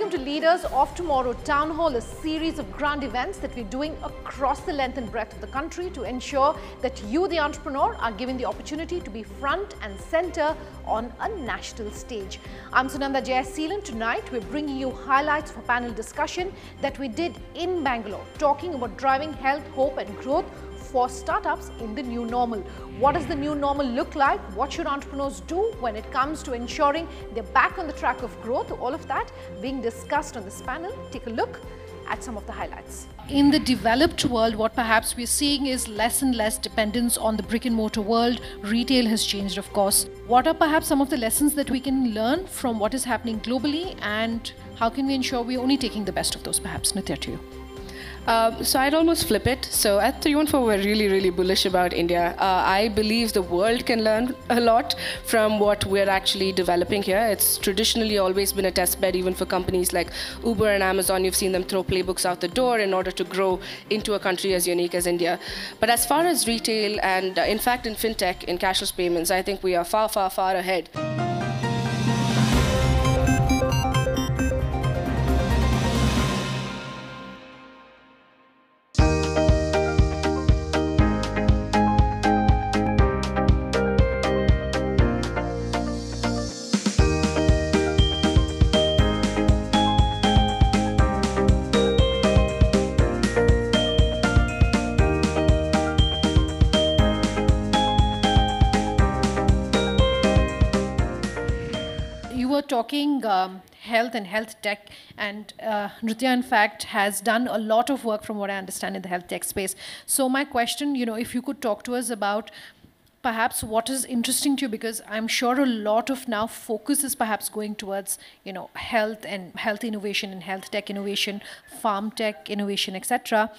Welcome to Leaders of Tomorrow Town Hall, a series of grand events that we're doing across the length and breadth of the country to ensure that you, the entrepreneur, are given the opportunity to be front and center on a national stage. I'm Sunanda Jayaseelan. Tonight, we're bringing you highlights for panel discussion that we did in Bangalore, talking about driving health, hope and growth for startups in the new normal. What does the new normal look like? What should entrepreneurs do when it comes to ensuring they're back on the track of growth? All of that being discussed on this panel. Take a look at some of the highlights. In the developed world, what perhaps we're seeing is less and less dependence on the brick and mortar world. Retail has changed, of course. What are perhaps some of the lessons that we can learn from what is happening globally and how can we ensure we're only taking the best of those, perhaps? Nithya, to you. Um, so I'd almost flip it. So at 314, we're really, really bullish about India. Uh, I believe the world can learn a lot from what we're actually developing here. It's traditionally always been a test bed, even for companies like Uber and Amazon. You've seen them throw playbooks out the door in order to grow into a country as unique as India. But as far as retail and, uh, in fact, in fintech, in cashless payments, I think we are far, far, far ahead. talking um, health and health tech, and uh, Nritya, in fact, has done a lot of work, from what I understand, in the health tech space. So my question, you know, if you could talk to us about perhaps what is interesting to you, because I'm sure a lot of now focus is perhaps going towards, you know, health and health innovation and health tech innovation, farm tech innovation, etc.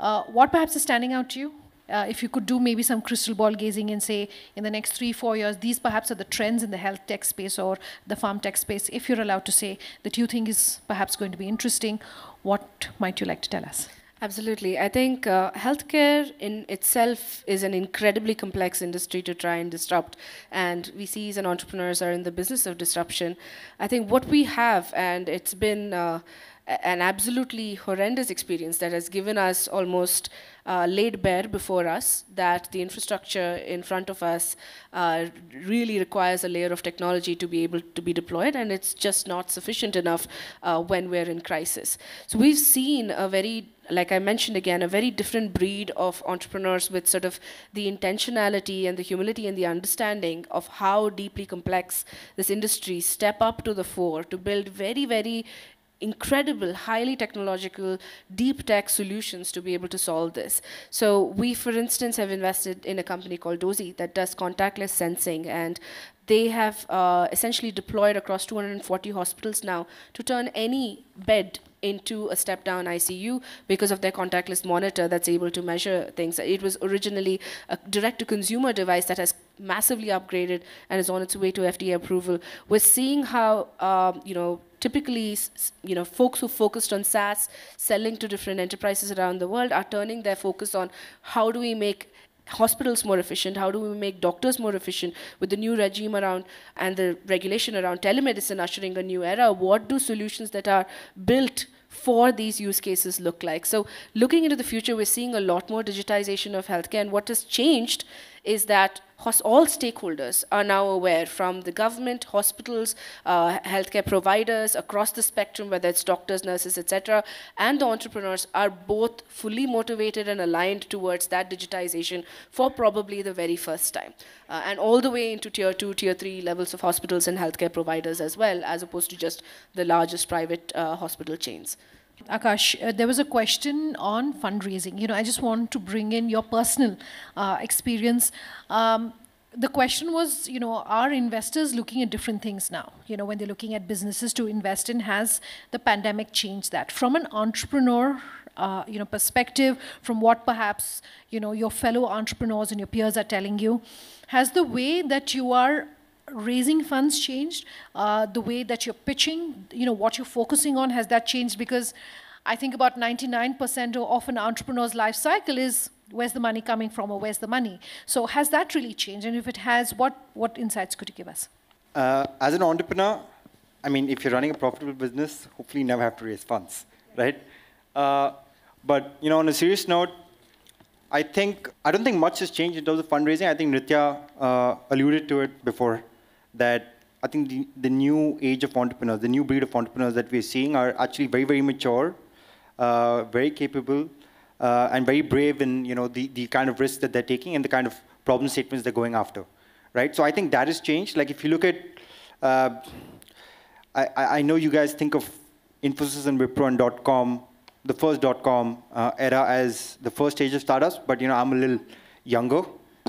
Uh, what perhaps is standing out to you? uh, if you could do maybe some crystal ball gazing and say in the next three, four years, these perhaps are the trends in the health tech space or the farm tech space, if you're allowed to say that you think is perhaps going to be interesting, what might you like to tell us? Absolutely. I think uh, healthcare in itself is an incredibly complex industry to try and disrupt. And VCs and entrepreneurs are in the business of disruption. I think what we have, and it's been uh, an absolutely horrendous experience that has given us almost uh, laid bare before us that the infrastructure in front of us uh, really requires a layer of technology to be able to be deployed, and it's just not sufficient enough uh, when we're in crisis. So we've seen a very like I mentioned again, a very different breed of entrepreneurs with sort of the intentionality and the humility and the understanding of how deeply complex this industry step up to the fore to build very, very incredible, highly technological, deep tech solutions to be able to solve this. So we, for instance, have invested in a company called Dozy that does contactless sensing and they have uh, essentially deployed across 240 hospitals now to turn any bed into a step down ICU because of their contactless monitor that's able to measure things. It was originally a direct to consumer device that has massively upgraded and is on its way to FDA approval. We're seeing how, um, you know, typically, you know, folks who focused on SaaS, selling to different enterprises around the world, are turning their focus on how do we make hospitals more efficient? How do we make doctors more efficient with the new regime around and the regulation around telemedicine ushering a new era? What do solutions that are built for these use cases look like. So looking into the future, we're seeing a lot more digitization of healthcare. And what has changed is that all stakeholders are now aware from the government, hospitals, uh, healthcare providers across the spectrum, whether it's doctors, nurses, etc., and the entrepreneurs are both fully motivated and aligned towards that digitization for probably the very first time. Uh, and all the way into tier two, tier three levels of hospitals and healthcare providers as well, as opposed to just the largest private uh, hospital chains. Akash, uh, there was a question on fundraising. You know, I just want to bring in your personal uh, experience. Um, the question was, you know, are investors looking at different things now? You know, when they're looking at businesses to invest in, has the pandemic changed that? From an entrepreneur, uh, you know, perspective, from what perhaps you know your fellow entrepreneurs and your peers are telling you, has the way that you are raising funds changed? Uh, the way that you're pitching, you know, what you're focusing on, has that changed? Because I think about 99% of an entrepreneur's life cycle is where's the money coming from or where's the money? So has that really changed? And if it has, what, what insights could you give us? Uh, as an entrepreneur, I mean, if you're running a profitable business, hopefully you never have to raise funds, right? Uh, but, you know, on a serious note, I think, I don't think much has changed in terms of fundraising. I think Nitya uh, alluded to it before that I think the, the new age of entrepreneurs, the new breed of entrepreneurs that we're seeing are actually very, very mature, uh, very capable, uh, and very brave in you know the, the kind of risks that they're taking and the kind of problem statements they're going after, right? So I think that has changed. Like if you look at, uh, I, I know you guys think of Infosys and Wipro and .com, the first .com uh, era as the first stage of startups, but you know I'm a little younger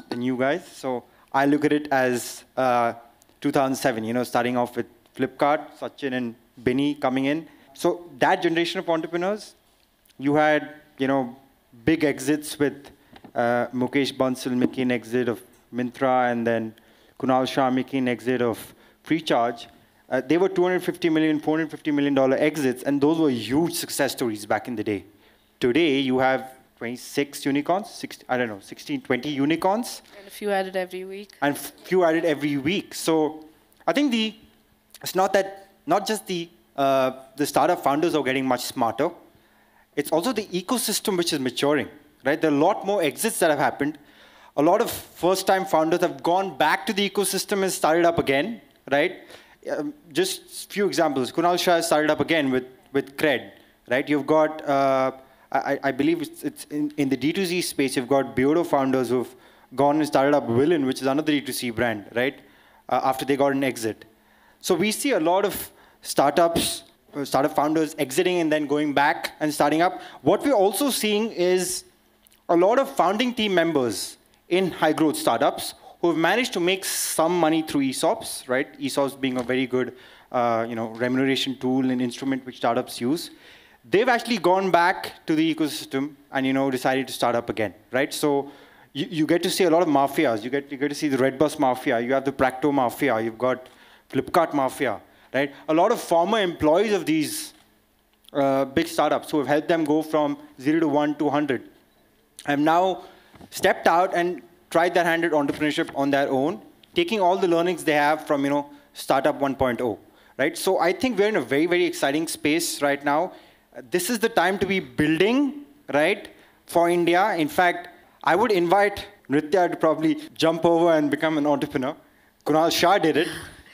than you guys, so I look at it as uh, 2007, you know, starting off with Flipkart, Sachin and Binny coming in. So that generation of entrepreneurs, you had, you know, big exits with uh, Mukesh Bansal making exit of Mintra and then Kunal Shah making exit of FreeCharge. Uh, they were 250 million, 450 million dollar exits, and those were huge success stories back in the day. Today, you have 26 unicorns, 60, I don't know, 16, 20 unicorns. And a few added every week. And f- few added every week. So I think the it's not that not just the uh, the startup founders are getting much smarter. It's also the ecosystem which is maturing, right? There are a lot more exits that have happened. A lot of first-time founders have gone back to the ecosystem and started up again, right? Um, just few examples. Kunal Shah started up again with with Cred, right? You've got uh, I, I believe it's, it's in, in, the D2C space, you've got Beodo founders who've gone and started up Villain, which is another D2C brand, right? Uh, after they got an exit. So we see a lot of startups, uh, startup founders exiting and then going back and starting up. What we're also seeing is a lot of founding team members in high growth startups who have managed to make some money through ESOPs, right? ESOPs being a very good uh, you know, remuneration tool and instrument which startups use they've actually gone back to the ecosystem and you know decided to start up again, right? So you, you get to see a lot of mafias. You get you get to see the Redbus mafia. You have the Practo mafia. You've got Flipkart mafia, right? A lot of former employees of these uh, big startups who have helped them go from zero to one to 100 have now stepped out and tried their hand at entrepreneurship on their own, taking all the learnings they have from you know startup 1.0, right? So I think we're in a very very exciting space right now this is the time to be building, right, for India. In fact, I would invite Nritya to probably jump over and become an entrepreneur. Kunal Shah did it.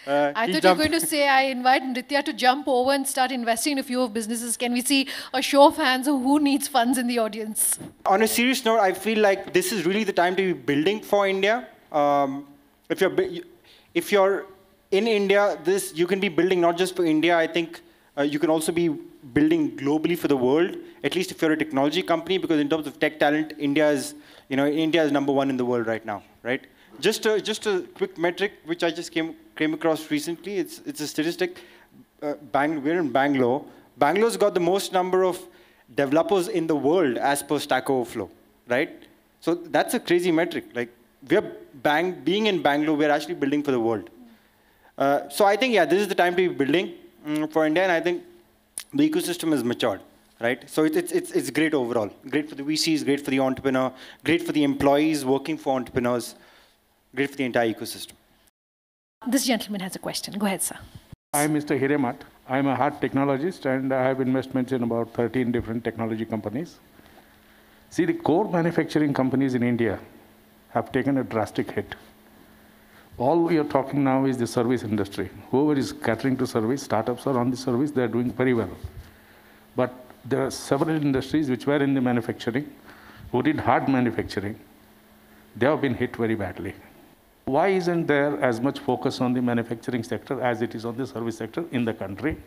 Uh, I thought you were going to say, I invite Nritya to jump over and start investing in a few of businesses. Can we see a show of hands of who needs funds in the audience? On a serious note, I feel like this is really the time to be building for India. Um, if you're if you're in India, this you can be building not just for India. I think uh, you can also be building globally for the world, at least if you're a technology company, because in terms of tech talent, India is, you know, India is number one in the world right now, right? Just a, just a quick metric, which I just came, came across recently. It's, it's a statistic. Uh, Bang, we're in Bangalore. Bangalore's got the most number of developers in the world as per Stack Overflow, right? So that's a crazy metric. Like we're bang, being in Bangalore, we're actually building for the world. Uh, so I think, yeah, this is the time to be building. Mm, for India, I think the ecosystem is matured, right? So it, it's, it's, it's great overall. Great for the VCs, great for the entrepreneur, great for the employees working for entrepreneurs, great for the entire ecosystem. This gentleman has a question. Go ahead, sir. I'm Mr. Hiremat. I'm a hard technologist and I have investments in about 13 different technology companies. See, the core manufacturing companies in India have taken a drastic hit all we are talking now is the service industry. Whoever is catering to service, startups are on the service, they are doing very well. But there are several industries which were in the manufacturing, who did hard manufacturing. They have been hit very badly. Why isn't there as much focus on the manufacturing sector as it is on the service sector in the country?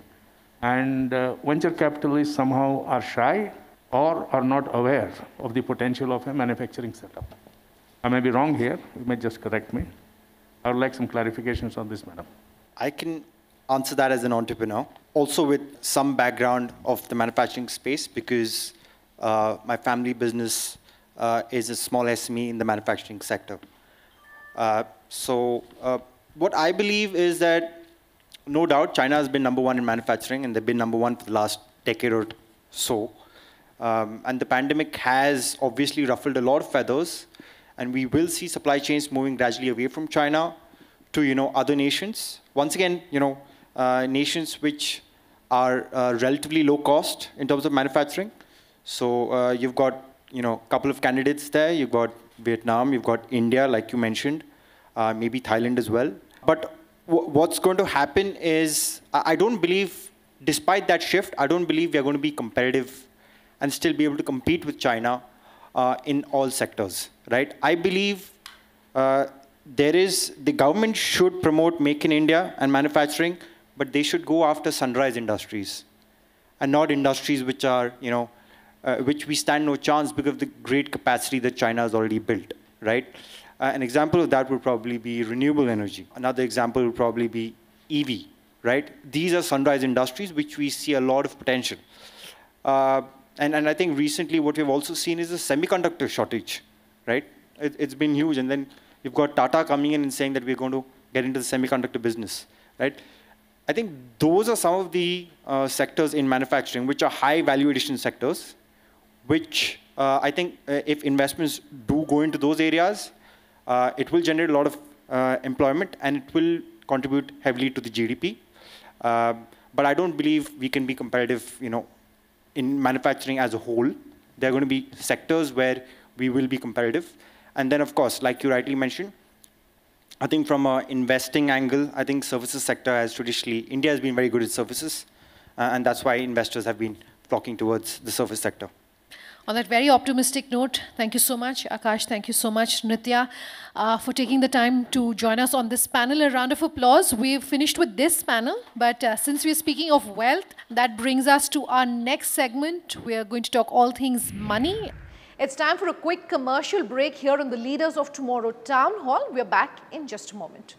And uh, venture capitalists somehow are shy or are not aware of the potential of a manufacturing setup. I may be wrong here, you may just correct me. I would like some clarifications on this, madam. I can answer that as an entrepreneur, also with some background of the manufacturing space because uh, my family business uh, is a small SME in the manufacturing sector. Uh, so uh, what I believe is that no doubt China has been number one in manufacturing and they've been number one for the last decade or so. Um, and the pandemic has obviously ruffled a lot of feathers and we will see supply chains moving gradually away from China to you know other nations. Once again, you know uh, nations which are uh, relatively low cost in terms of manufacturing. So uh, you've got you know a couple of candidates there. You've got Vietnam, you've got India, like you mentioned, uh, maybe Thailand as well. But what's going to happen is I don't believe, despite that shift, I don't believe we are going to be competitive and still be able to compete with China uh, in all sectors right? I believe uh, there is, the government should promote Make in India and manufacturing, but they should go after sunrise industries and not industries which are, you know, uh, which we stand no chance because of the great capacity that China has already built, right? Uh, an example of that would probably be renewable energy. Another example would probably be EV, right? These are sunrise industries which we see a lot of potential. Uh, and, and I think recently what we've also seen is a semiconductor shortage, right? It, has been huge. And then you've got Tata coming in and saying that we're going to get into the semiconductor business, right? I think those are some of the uh, sectors in manufacturing, which are high value addition sectors, which uh, I think uh, if investments do go into those areas, uh, it will generate a lot of uh, employment and it will contribute heavily to the GDP. Uh, but I don't believe we can be competitive, you know, in manufacturing as a whole. There are going to be sectors where we will be competitive. And then, of course, like you rightly mentioned, I think from an investing angle, I think services sector has traditionally, India has been very good at services, uh, and that's why investors have been flocking towards the service sector. On that very optimistic note, thank you so much, Akash. Thank you so much, Nitya, uh, for taking the time to join us on this panel. A round of applause. We've finished with this panel, but uh, since we're speaking of wealth, that brings us to our next segment. We are going to talk all things money. It's time for a quick commercial break here on the Leaders of Tomorrow Town Hall. We're back in just a moment.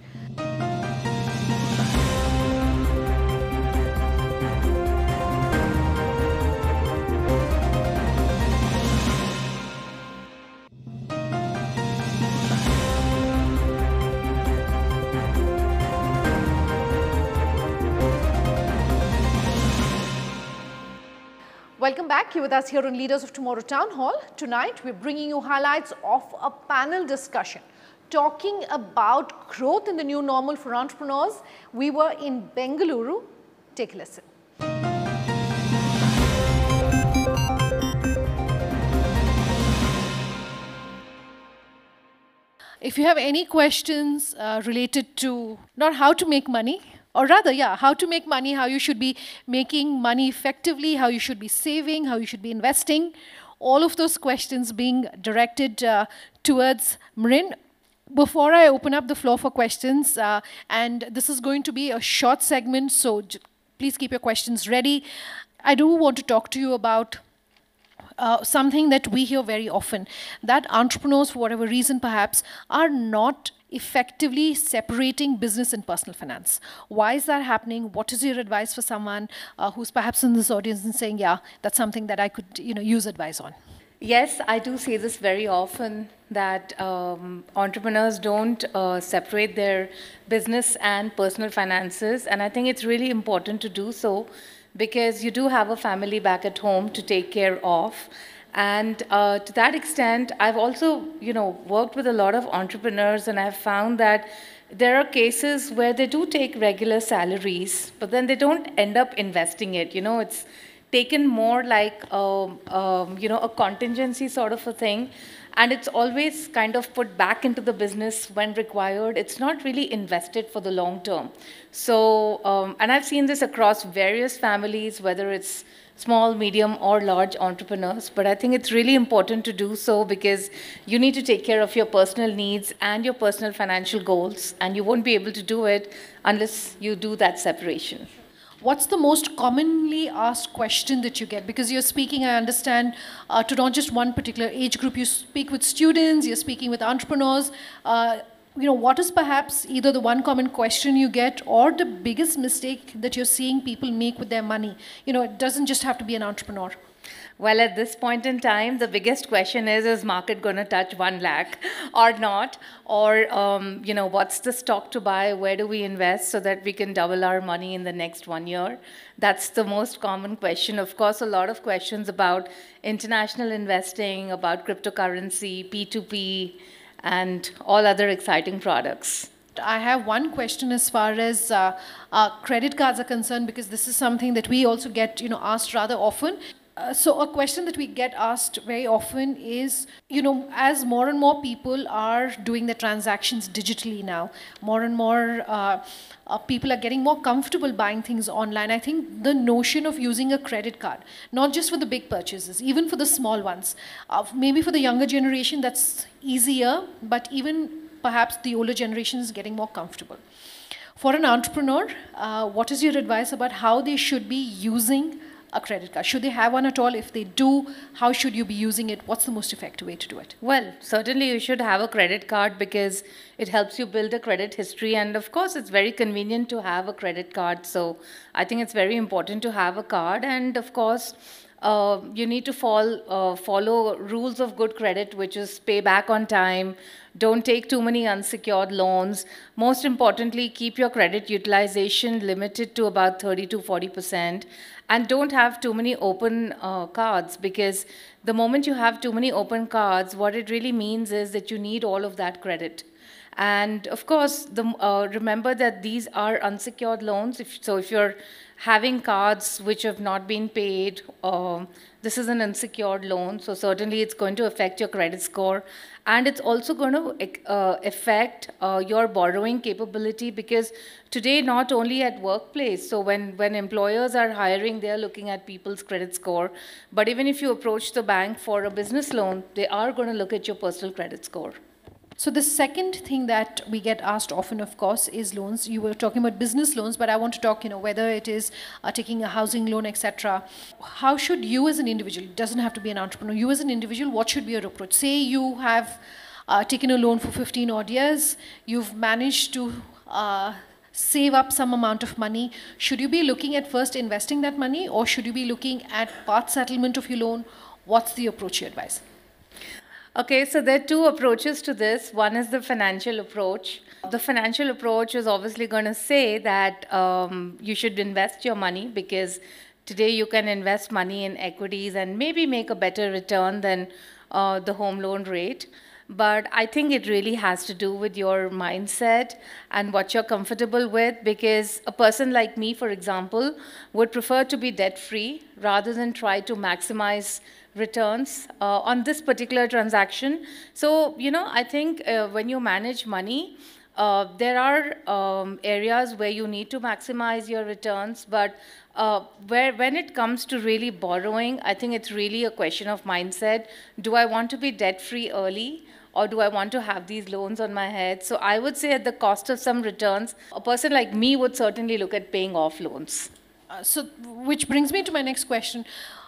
Welcome back. You're with us here on Leaders of Tomorrow Town Hall. Tonight, we're bringing you highlights of a panel discussion talking about growth in the new normal for entrepreneurs. We were in Bengaluru. Take a listen. If you have any questions uh, related to not how to make money, or rather, yeah, how to make money, how you should be making money effectively, how you should be saving, how you should be investing. All of those questions being directed uh, towards Marin. Before I open up the floor for questions, uh, and this is going to be a short segment, so please keep your questions ready. I do want to talk to you about uh, something that we hear very often that entrepreneurs, for whatever reason perhaps, are not effectively separating business and personal finance. Why is that happening? What is your advice for someone uh, who's perhaps in this audience and saying, yeah, that's something that I could you know, use advice on? Yes, I do say this very often that um, entrepreneurs don't uh, separate their business and personal finances. And I think it's really important to do so because you do have a family back at home to take care of. And uh, to that extent, I've also, you know, worked with a lot of entrepreneurs, and I've found that there are cases where they do take regular salaries, but then they don't end up investing it. You know, it's taken more like, um, um you know, a contingency sort of a thing, and it's always kind of put back into the business when required. It's not really invested for the long term. So, um, and I've seen this across various families, whether it's small, medium, or large entrepreneurs. But I think it's really important to do so because you need to take care of your personal needs and your personal financial goals, and you won't be able to do it unless you do that separation. What's the most commonly asked question that you get? Because you're speaking, I understand, uh, to not just one particular age group. You speak with students, you're speaking with entrepreneurs. Uh, you know, what is perhaps either the one common question you get or the biggest mistake that you're seeing people make with their money? You know, it doesn't just have to be an entrepreneur. Well, at this point in time, the biggest question is: Is market going to touch one lakh or not? Or um, you know, what's the stock to buy? Where do we invest so that we can double our money in the next one year? That's the most common question. Of course, a lot of questions about international investing, about cryptocurrency, P two P and all other exciting products. I have one question as far as uh, credit cards are concerned because this is something that we also get you know asked rather often. Uh, so a question that we get asked very often is you know as more and more people are doing their transactions digitally now more and more uh, uh, people are getting more comfortable buying things online i think the notion of using a credit card not just for the big purchases even for the small ones uh, maybe for the younger generation that's easier but even perhaps the older generation is getting more comfortable for an entrepreneur uh, what is your advice about how they should be using a credit card? Should they have one at all? If they do, how should you be using it? What's the most effective way to do it? Well, certainly you should have a credit card because it helps you build a credit history. And of course, it's very convenient to have a credit card. So I think it's very important to have a card. And of course, uh, you need to fall, uh, follow rules of good credit, which is pay back on time, don't take too many unsecured loans. Most importantly, keep your credit utilization limited to about 30 to 40 percent, and don't have too many open uh, cards because the moment you have too many open cards, what it really means is that you need all of that credit. And of course, the, uh, remember that these are unsecured loans. If, so if you're having cards which have not been paid, uh, this is an unsecured loan. So certainly it's going to affect your credit score. And it's also going to eh, uh, affect uh, your borrowing capability because today, not only at workplace, so when, when employers are hiring, they're looking at people's credit score. But even if you approach the bank for a business loan, they are going to look at your personal credit score. So the second thing that we get asked often, of course, is loans. You were talking about business loans, but I want to talk, you know, whether it is uh, taking a housing loan, etc. How should you, as an individual, doesn't have to be an entrepreneur, you as an individual, what should be your approach? Say you have uh, taken a loan for 15 odd years, you've managed to uh, save up some amount of money. Should you be looking at first investing that money, or should you be looking at part settlement of your loan? What's the approach you advise? Okay, so there are two approaches to this. One is the financial approach. The financial approach is obviously going to say that um, you should invest your money because today you can invest money in equities and maybe make a better return than uh, the home loan rate. But I think it really has to do with your mindset and what you're comfortable with because a person like me, for example, would prefer to be debt free rather than try to maximize returns uh, on this particular transaction. So, you know, I think uh, when you manage money, uh, there are um, areas where you need to maximize your returns, but uh, where when it comes to really borrowing, I think it's really a question of mindset. Do I want to be debt-free early? or do I want to have these loans on my head? So I would say at the cost of some returns, a person like me would certainly look at paying off loans. Uh, so, which brings me to my next question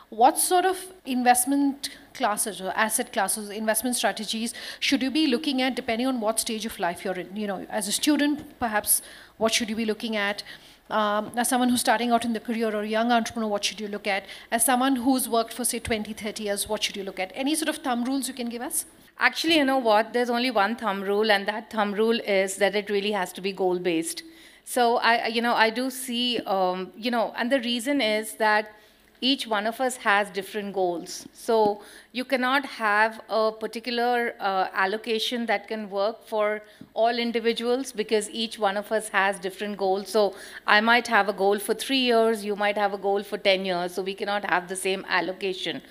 what sort of investment classes or asset classes, investment strategies should you be looking at depending on what stage of life you're in? You know, as a student, perhaps what should you be looking at? Um, as someone who's starting out in the career or a young entrepreneur, what should you look at? As someone who's worked for, say, 20, 30 years, what should you look at? Any sort of thumb rules you can give us? Actually, you know what? There's only one thumb rule, and that thumb rule is that it really has to be goal based. So I, you know, I do see, um, you know, and the reason is that each one of us has different goals. So you cannot have a particular uh, allocation that can work for all individuals because each one of us has different goals. So I might have a goal for three years, you might have a goal for 10 years, so we cannot have the same allocation.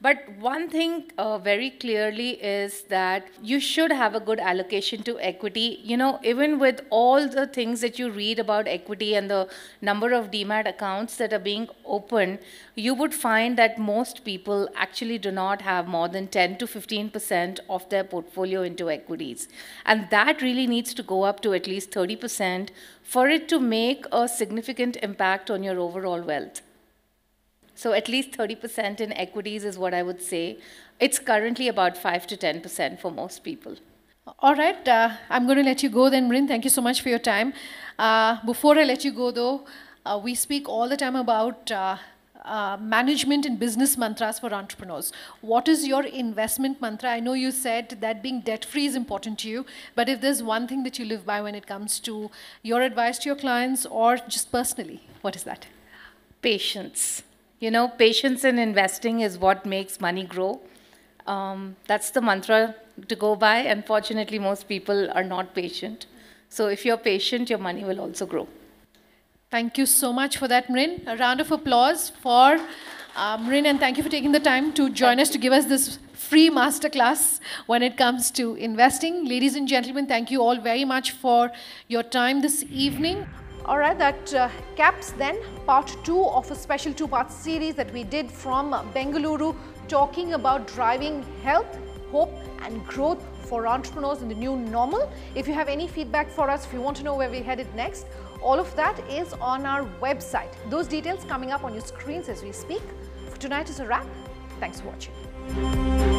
But one thing uh, very clearly is that you should have a good allocation to equity. You know, even with all the things that you read about equity and the number of DMAT accounts that are being opened, you would find that most people actually do not have more than 10 to 15% of their portfolio into equities. And that really needs to go up to at least 30% for it to make a significant impact on your overall wealth. So at least 30% in equities is what I would say. It's currently about 5 to 10% for most people. All right, uh, I'm going to let you go then, Brin. Thank you so much for your time. Uh, before I let you go, though, uh, we speak all the time about uh, uh, management and business mantras for entrepreneurs. What is your investment mantra? I know you said that being debt free is important to you, but if there's one thing that you live by when it comes to your advice to your clients or just personally, what is that? Patience. You know, patience in investing is what makes money grow. Um, that's the mantra to go by. Unfortunately, most people are not patient. So if you're patient, your money will also grow. Thank you so much for that, Mrin. A round of applause for uh, Mrin, and thank you for taking the time to join us to give us this free masterclass when it comes to investing. Ladies and gentlemen, thank you all very much for your time this evening. All right, that uh, caps then part two of a special two-part series that we did from Bengaluru talking about driving health, hope and growth for entrepreneurs in the new normal. If you have any feedback for us, if you want to know where we're headed next, all of that is on our website. Those details coming up on your screens as we speak. For tonight is a wrap. Thanks for watching.